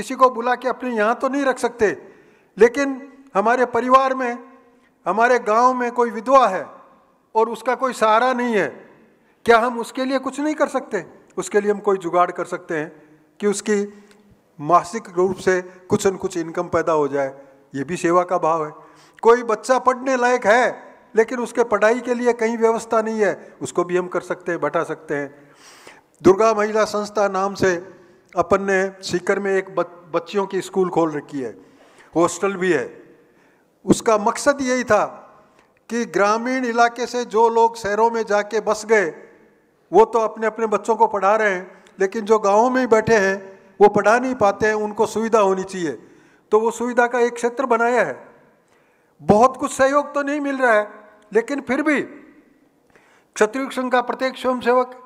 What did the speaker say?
किसी को बुला के अपने यहाँ तो नहीं रख सकते लेकिन हमारे परिवार में हमारे गांव में कोई विधवा है और उसका कोई सहारा नहीं है क्या हम उसके लिए कुछ नहीं कर सकते उसके लिए हम कोई जुगाड़ कर सकते हैं कि उसकी मासिक रूप से कुछ न कुछ इनकम पैदा हो जाए ये भी सेवा का भाव है कोई बच्चा पढ़ने लायक है लेकिन उसके पढ़ाई के लिए कहीं व्यवस्था नहीं है उसको भी हम कर सकते हैं बैठा सकते हैं दुर्गा महिला संस्था नाम से अपन ने सीकर में एक बच्चियों की स्कूल खोल रखी है हॉस्टल भी है उसका मकसद यही था कि ग्रामीण इलाके से जो लोग शहरों में जाके बस गए वो तो अपने अपने बच्चों को पढ़ा रहे हैं लेकिन जो गाँव में ही बैठे हैं वो पढ़ा नहीं पाते हैं उनको सुविधा होनी चाहिए तो वो सुविधा का एक क्षेत्र बनाया है बहुत कुछ सहयोग तो नहीं मिल रहा है लेकिन फिर भी क्षत्रिय संघ का प्रत्येक स्वयं सेवक